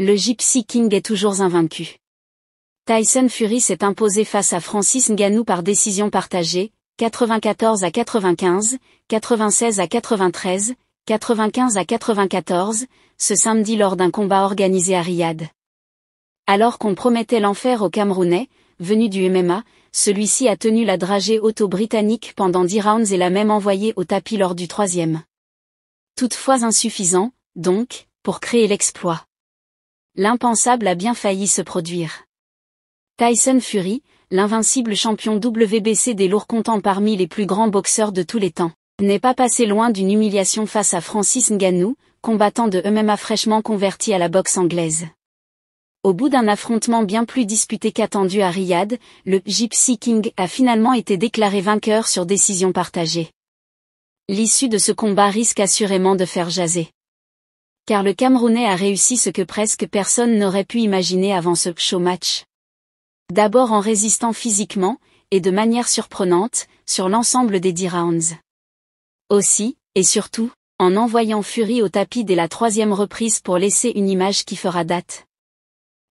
Le Gypsy King est toujours invaincu. Tyson Fury s'est imposé face à Francis Ngannou par décision partagée, 94 à 95, 96 à 93, 95 à 94, ce samedi lors d'un combat organisé à Riyad. Alors qu'on promettait l'enfer au Camerounais, venu du MMA, celui-ci a tenu la dragée auto-britannique pendant 10 rounds et l'a même envoyé au tapis lors du troisième. Toutefois insuffisant, donc, pour créer l'exploit. L'impensable a bien failli se produire. Tyson Fury, l'invincible champion WBC des lourds comptants parmi les plus grands boxeurs de tous les temps, n'est pas passé loin d'une humiliation face à Francis Ngannou, combattant de eux-mêmes fraîchement converti à la boxe anglaise. Au bout d'un affrontement bien plus disputé qu'attendu à Riyad, le Gypsy King a finalement été déclaré vainqueur sur décision partagée. L'issue de ce combat risque assurément de faire jaser car le Camerounais a réussi ce que presque personne n'aurait pu imaginer avant ce show match. D'abord en résistant physiquement, et de manière surprenante, sur l'ensemble des 10 rounds. Aussi, et surtout, en envoyant Fury au tapis dès la troisième reprise pour laisser une image qui fera date.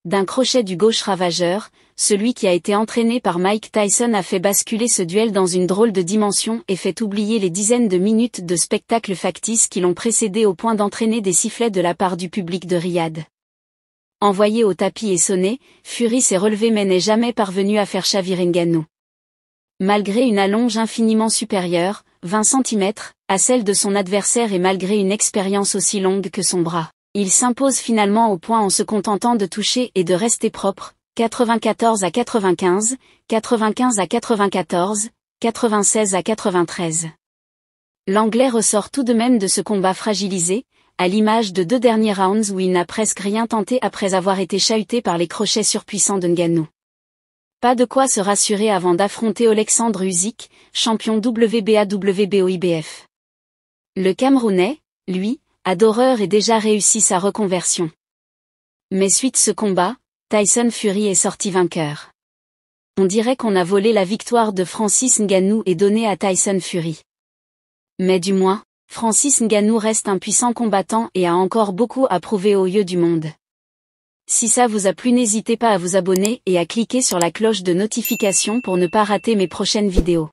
D'un crochet du gauche ravageur, celui qui a été entraîné par Mike Tyson a fait basculer ce duel dans une drôle de dimension et fait oublier les dizaines de minutes de spectacle factice qui l'ont précédé au point d'entraîner des sifflets de la part du public de Riyad. Envoyé au tapis et sonné, Fury s'est relevé mais n'est jamais parvenu à faire chavirer Ngannou. Malgré une allonge infiniment supérieure, 20 cm, à celle de son adversaire et malgré une expérience aussi longue que son bras, il s'impose finalement au point en se contentant de toucher et de rester propre, 94 à 95, 95 à 94, 96 à 93. L'anglais ressort tout de même de ce combat fragilisé, à l'image de deux derniers rounds où il n'a presque rien tenté après avoir été chahuté par les crochets surpuissants de Ngannou. Pas de quoi se rassurer avant d'affronter Alexandre Uzik, champion WBA WBO IBF. Le Camerounais, lui, a d'horreur et déjà réussi sa reconversion. Mais suite ce combat, Tyson Fury est sorti vainqueur. On dirait qu'on a volé la victoire de Francis Ngannou et donné à Tyson Fury. Mais du moins, Francis Ngannou reste un puissant combattant et a encore beaucoup à prouver au yeux du monde. Si ça vous a plu n'hésitez pas à vous abonner et à cliquer sur la cloche de notification pour ne pas rater mes prochaines vidéos.